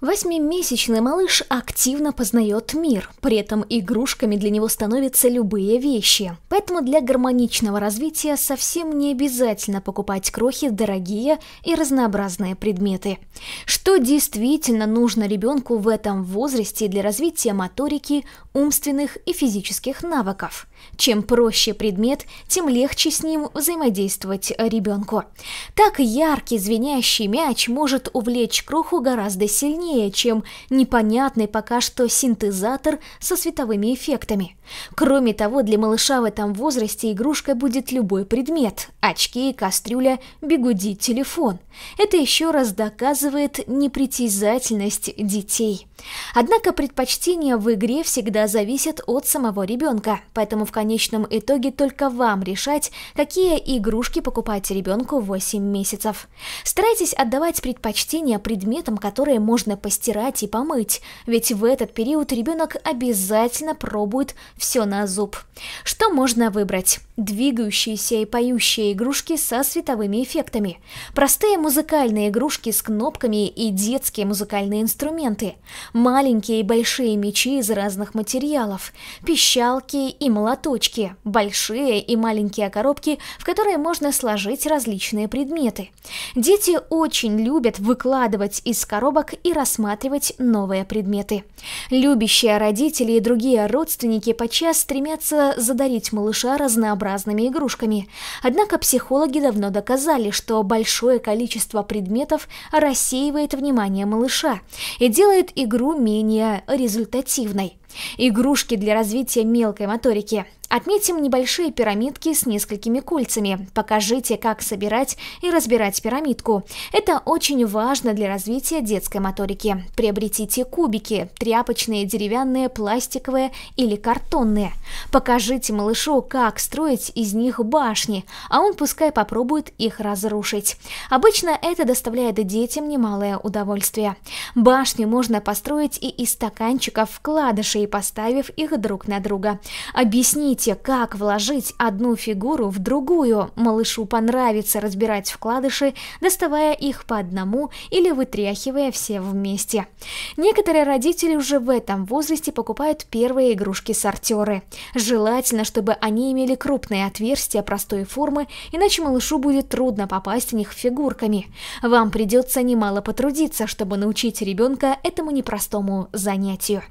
Восьмимесячный малыш активно познает мир, при этом игрушками для него становятся любые вещи. Поэтому для гармоничного развития совсем не обязательно покупать крохи дорогие и разнообразные предметы. Что действительно нужно ребенку в этом возрасте для развития моторики, умственных и физических навыков? Чем проще предмет, тем легче с ним взаимодействовать ребенку. Так яркий звенящий мяч может увлечь кроху гораздо сильнее, сильнее, чем непонятный пока что синтезатор со световыми эффектами. Кроме того, для малыша в этом возрасте игрушкой будет любой предмет – очки, кастрюля, бегуди, телефон. Это еще раз доказывает непритязательность детей. Однако предпочтения в игре всегда зависят от самого ребенка, поэтому в конечном итоге только вам решать, какие игрушки покупать ребенку 8 месяцев. Старайтесь отдавать предпочтение предметам, которые можно постирать и помыть, ведь в этот период ребенок обязательно пробует все на зуб. Что можно выбрать? Двигающиеся и поющие игрушки со световыми эффектами, простые музыкальные игрушки с кнопками и детские музыкальные инструменты, маленькие и большие мечи из разных материалов, пищалки и молоточки, большие и маленькие коробки, в которые можно сложить различные предметы. Дети очень любят выкладывать из коробок и рассказывать осматривать новые предметы. Любящие родители и другие родственники подчас стремятся задарить малыша разнообразными игрушками. Однако психологи давно доказали, что большое количество предметов рассеивает внимание малыша и делает игру менее результативной. Игрушки для развития мелкой моторики Отметим небольшие пирамидки с несколькими кольцами. Покажите, как собирать и разбирать пирамидку. Это очень важно для развития детской моторики. Приобретите кубики – тряпочные, деревянные, пластиковые или картонные. Покажите малышу, как строить из них башни, а он пускай попробует их разрушить. Обычно это доставляет детям немалое удовольствие. Башни можно построить и из стаканчиков вкладышей, поставив их друг на друга. Объясните, Решите, как вложить одну фигуру в другую. Малышу понравится разбирать вкладыши, доставая их по одному или вытряхивая все вместе. Некоторые родители уже в этом возрасте покупают первые игрушки-сортеры. Желательно, чтобы они имели крупные отверстия простой формы, иначе малышу будет трудно попасть в них фигурками. Вам придется немало потрудиться, чтобы научить ребенка этому непростому занятию.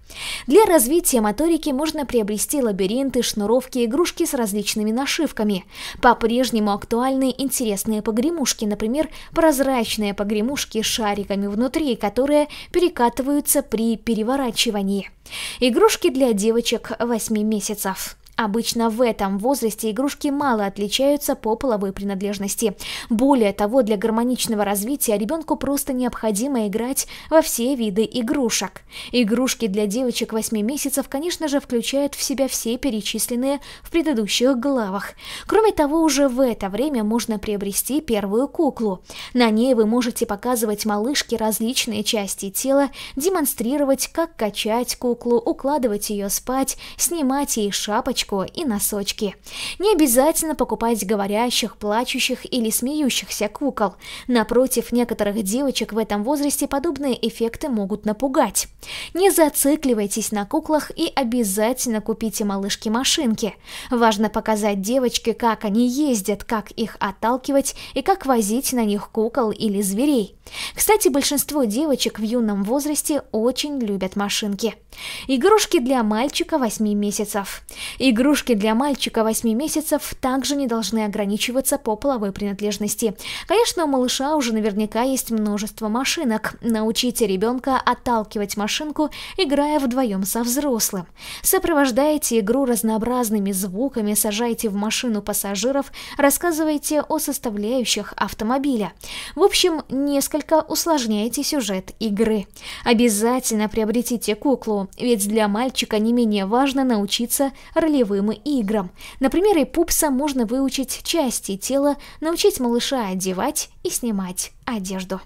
Для развития моторики можно приобрести лабиринты шнуров ловкие игрушки с различными нашивками. По-прежнему актуальны интересные погремушки, например, прозрачные погремушки с шариками внутри, которые перекатываются при переворачивании. Игрушки для девочек 8 месяцев. Обычно в этом возрасте игрушки мало отличаются по половой принадлежности. Более того, для гармоничного развития ребенку просто необходимо играть во все виды игрушек. Игрушки для девочек 8 месяцев, конечно же, включают в себя все перечисленные в предыдущих главах. Кроме того, уже в это время можно приобрести первую куклу. На ней вы можете показывать малышке различные части тела, демонстрировать, как качать куклу, укладывать ее спать, снимать ей шапочку, сумочку и носочки. Не обязательно покупать говорящих, плачущих или смеющихся кукол. Напротив, некоторых девочек в этом возрасте подобные эффекты могут напугать. Не зацикливайтесь на куклах и обязательно купите малышке машинки. Важно показать девочке, как они ездят, как их отталкивать и как возить на них кукол или зверей. Кстати, большинство девочек в юном возрасте очень любят машинки. Игрушки для мальчика 8 месяцев. Игрушки Игрушки для мальчика 8 месяцев также не должны ограничиваться по половой принадлежности. Конечно, у малыша уже наверняка есть множество машинок. Научите ребенка отталкивать машинку, играя вдвоем со взрослым. Сопровождайте игру разнообразными звуками, сажайте в машину пассажиров, рассказывайте о составляющих автомобиля. В общем, несколько усложняйте сюжет игры. Обязательно приобретите куклу, ведь для мальчика не менее важно научиться ролевым описываемы играм. Например, и пупса можно выучить части тела, научить малыша одевать и снимать одежду.